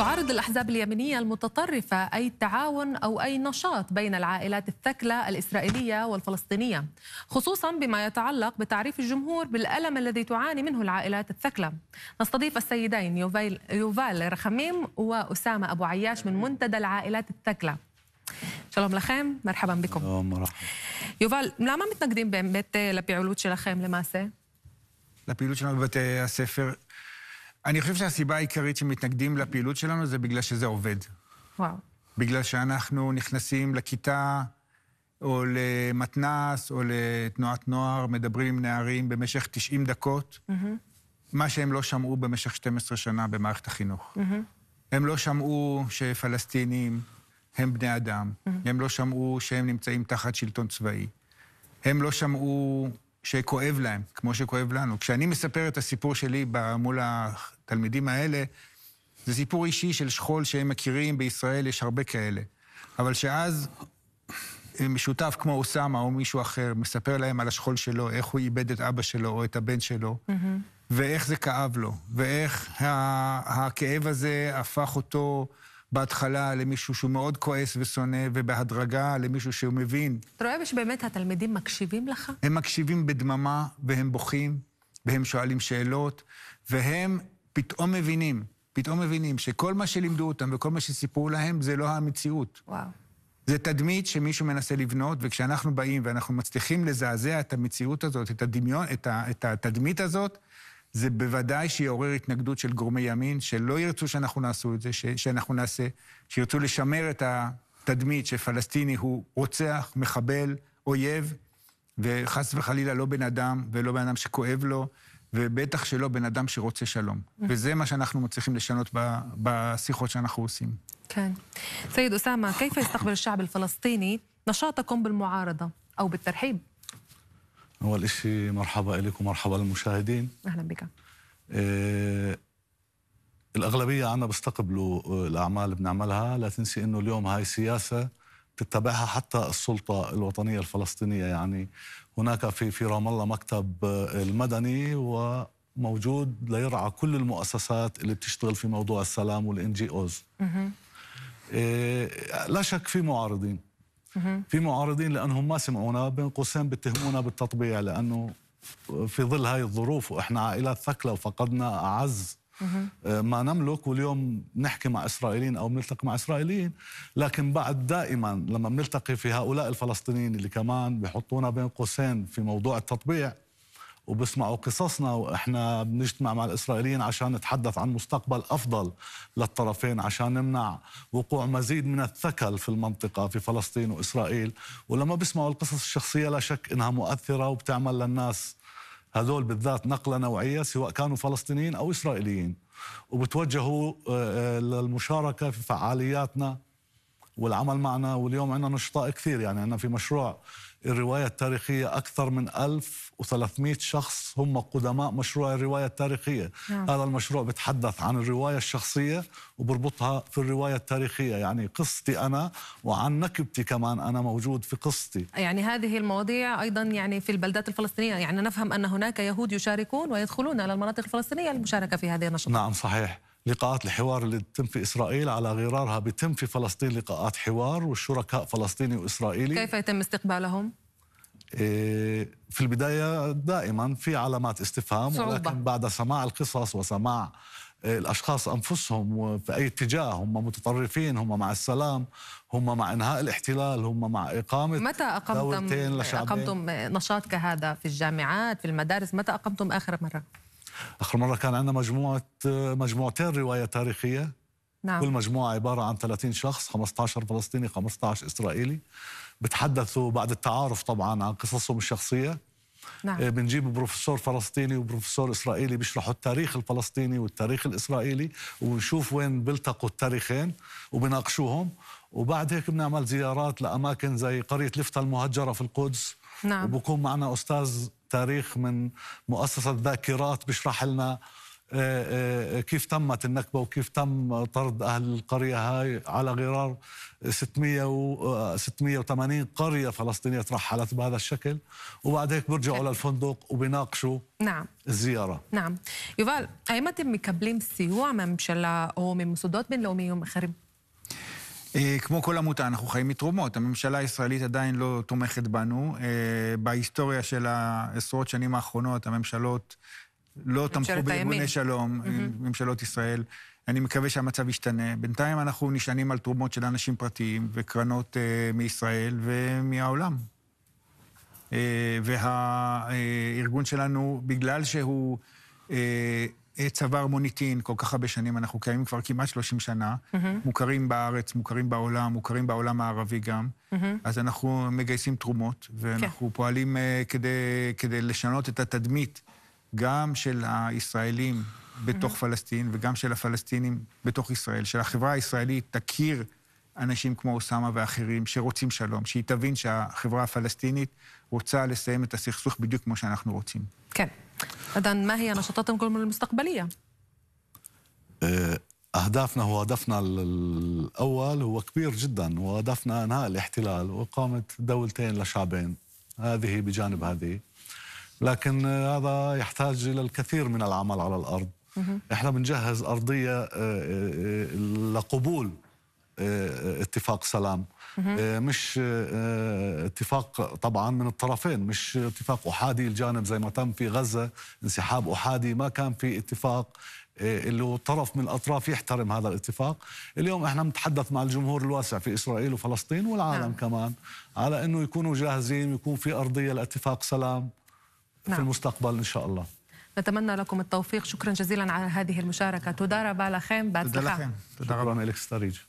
تعارض الأحزاب اليمنية المتطرفة أي تعاون أو أي نشاط بين العائلات الثكلة الإسرائيلية والفلسطينية خصوصا بما يتعلق بتعريف الجمهور بالألم الذي تعاني منه العائلات الثكلة نستضيف السيدين يوفال, رخميم وأسامة أبو عياش من منتدى العائلات الثكلة سلام لخيم مرحبا بكم يوفال لا ما متنقدين بين באמת לפעילות لخيم למעשה? לפעילות שלנו בבתי הספר אני חושב שהסיבה העיקרית שמתנגדים לפעילות שלנו זה בגלל שזה עובד. וואו. בגלל שאנחנו נכנסים לכיתה, או למתנ"ס, או לתנועת נוער, מדברים עם נערים במשך 90 דקות, mm-hmm. מה שהם לא שמעו במשך 12 שנה במערכת החינוך. Mm-hmm. הם לא שמעו שפלסטינים הם בני אדם, mm-hmm. הם לא שמעו שהם נמצאים תחת שלטון צבאי, הם לא שמעו שכואב להם, כמו שכואב לנו. כשאני מספר את הסיפור שלי מול התלמידים האלה, זה סיפור אישי של שכול שהם מכירים, בישראל יש הרבה כאלה. אבל שאז משותף כמו אוסאמה או מישהו אחר מספר להם על השכול שלו, איך הוא איבד את אבא שלו או את הבן שלו, mm-hmm. ואיך זה כאב לו, ואיך הכאב הזה הפך אותו בהתחלה למישהו שהוא מאוד כועס ושונא, ובהדרגה למישהו שהוא מבין. אתה רואה שבאמת התלמידים מקשיבים לך? הם מקשיבים בדממה, והם בוכים, והם שואלים שאלות, והם פתאום מבינים, פתאום מבינים שכל מה שלימדו אותם וכל מה שסיפרו להם זה לא המציאות. וואו. זה תדמית שמישהו מנסה לבנות, וכשאנחנו באים ואנחנו מצליחים לזעזע את המציאות הזאת, את הדמיון, את, ה, את התדמית הזאת, זה בוודאי שיעורר התנגדות של גורמי ימין, שלא ירצו שאנחנו נעשו את זה, ש- שאנחנו נעשה, שירצו לשמר את התדמית שפלסטיני הוא רוצח, מחבל, אויב, וחס וחלילה לא בן אדם, ולא בן אדם שכואב לו, ובטח שלא בן אדם שרוצה שלום. Mm-hmm. וזה מה שאנחנו מצליחים לשנות בשיחות שאנחנו עושים. כן. סייד אוסאמה, כיף יסתקבל الشعب الفلسطيني نشاطكم بالمعارضة או בתרחיב? أول إشي مرحبا إليك ومرحبا للمشاهدين أهلا بك إيه الأغلبية عنا بيستقبلوا آه، الأعمال اللي بنعملها لا تنسي أنه اليوم هاي سياسة تتبعها حتى السلطة الوطنية الفلسطينية يعني هناك في في رام الله مكتب آه، المدني وموجود ليرعى كل المؤسسات اللي بتشتغل في موضوع السلام والإن جي أوز إيه لا شك في معارضين في معارضين لانهم ما سمعونا بين قوسين بيتهمونا بالتطبيع لانه في ظل هاي الظروف واحنا عائلات ثكلى وفقدنا اعز آه، ما نملك واليوم نحكي مع اسرائيليين او بنلتقي مع اسرائيليين لكن بعد دائما لما بنلتقي في هؤلاء الفلسطينيين اللي كمان بحطونا بين قوسين في موضوع التطبيع وبسمعوا قصصنا واحنا بنجتمع مع الاسرائيليين عشان نتحدث عن مستقبل افضل للطرفين عشان نمنع وقوع مزيد من الثكل في المنطقه في فلسطين واسرائيل ولما بسمعوا القصص الشخصيه لا شك انها مؤثره وبتعمل للناس هذول بالذات نقله نوعيه سواء كانوا فلسطينيين او اسرائيليين وبتوجهوا آه، آه، للمشاركه في فعالياتنا والعمل معنا واليوم عندنا نشطاء كثير يعني عندنا في مشروع الرواية التاريخية أكثر من 1300 شخص هم قدماء مشروع الرواية التاريخية نعم. هذا المشروع بتحدث عن الرواية الشخصية وبربطها في الرواية التاريخية يعني قصتي أنا وعن نكبتي كمان أنا موجود في قصتي يعني هذه المواضيع أيضا يعني في البلدات الفلسطينية يعني نفهم أن هناك يهود يشاركون ويدخلون على المناطق الفلسطينية للمشاركة في هذه النشاطات نعم صحيح لقاءات الحوار اللي تتم في إسرائيل على غرارها بتم في فلسطين لقاءات حوار والشركاء فلسطيني وإسرائيلي كيف يتم استقبالهم؟ إيه، في البداية دائما في علامات استفهام صعوبة. ولكن بعد سماع القصص وسماع إيه، الأشخاص أنفسهم في أي اتجاه هم متطرفين هم مع السلام هم مع إنهاء الاحتلال هم مع إقامة متى أقمتم, أقمتم نشاط كهذا في الجامعات في المدارس متى أقمتم آخر مرة؟ اخر مره كان عندنا مجموعه مجموعتين روايه تاريخيه نعم. كل مجموعه عباره عن 30 شخص 15 فلسطيني 15 اسرائيلي بتحدثوا بعد التعارف طبعا عن قصصهم الشخصيه نعم. آه، بنجيب بروفيسور فلسطيني وبروفيسور اسرائيلي بيشرحوا التاريخ الفلسطيني والتاريخ الاسرائيلي ونشوف وين بيلتقوا التاريخين وبناقشوهم وبعد هيك بنعمل زيارات لاماكن زي قريه لفتة المهجره في القدس نعم. وبكون معنا استاذ تاريخ من مؤسسة ذاكرات بيشرح لنا آه، آه، كيف تمت النكبة وكيف تم طرد أهل القرية هاي على غرار 600 680 آه، قرية فلسطينية ترحلت بهذا الشكل وبعد هيك بيرجعوا للفندق وبناقشوا نعم الزيارة نعم يوفال أيمتى مكبلين סיוע מהממשלה או ממוסדות בינלאומיים אחרים? אה, כמו כל עמותה, אנחנו חיים מתרומות. הממשלה הישראלית עדיין לא תומכת בנו. אה, בהיסטוריה של העשרות שנים האחרונות, הממשלות לא תמכו בארגוני שלום, mm-hmm. ממשלות ישראל. אני מקווה שהמצב ישתנה. בינתיים אנחנו נשענים על תרומות של אנשים פרטיים וקרנות uh, מישראל ומהעולם. Uh, והארגון שלנו, בגלל שהוא... Uh, אה, צוואר מוניטין, כל כך הרבה שנים, אנחנו קיימים כבר כמעט 30 שנה, mm-hmm. מוכרים בארץ, מוכרים בעולם, מוכרים בעולם הערבי גם, mm-hmm. אז אנחנו מגייסים תרומות, ואנחנו כן. פועלים uh, כדי, כדי לשנות את התדמית גם של הישראלים בתוך mm-hmm. פלסטין, וגם של הפלסטינים בתוך ישראל, של החברה הישראלית תכיר אנשים כמו אוסאמה ואחרים שרוצים שלום, שהיא תבין שהחברה הפלסטינית רוצה לסיים את הסכסוך בדיוק כמו שאנחנו רוצים. כן. إذا ما هي نشاطاتكم المستقبلية؟ آه، أهدافنا وهدفنا الأول هو كبير جدا وهدفنا إنهاء الاحتلال وإقامة دولتين لشعبين هذه بجانب هذه لكن آه، هذا يحتاج إلى الكثير من العمل على الأرض إحنا بنجهز أرضية آه، لقبول آه، اتفاق سلام آه، مش آه، اتفاق طبعا من الطرفين مش اتفاق احادي الجانب زي ما تم في غزه انسحاب احادي ما كان في اتفاق اللي هو طرف من الاطراف يحترم هذا الاتفاق اليوم احنا بنتحدث مع الجمهور الواسع في اسرائيل وفلسطين والعالم نعم. كمان على انه يكونوا جاهزين ويكون في ارضيه لاتفاق سلام نعم. في المستقبل ان شاء الله نتمنى لكم التوفيق شكرا جزيلا على هذه المشاركه تدارى بالا خيم باتلخا شكرا لك ستاريج